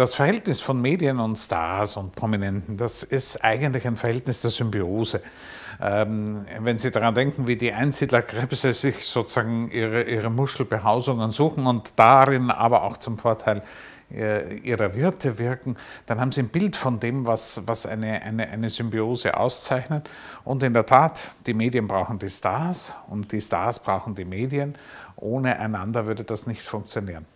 das Verhältnis von Medien und Stars und Prominenten, das ist eigentlich ein Verhältnis der Symbiose. Ähm, wenn Sie daran denken, wie die Einsiedlerkrebse sich sozusagen ihre, ihre Muschelbehausungen suchen und darin aber auch zum Vorteil äh, ihrer Wirte wirken, dann haben sie ein Bild von dem, was, was eine, eine, eine Symbiose auszeichnet. Und in der Tat, die Medien brauchen die Stars und die Stars brauchen die Medien. Ohne einander würde das nicht funktionieren.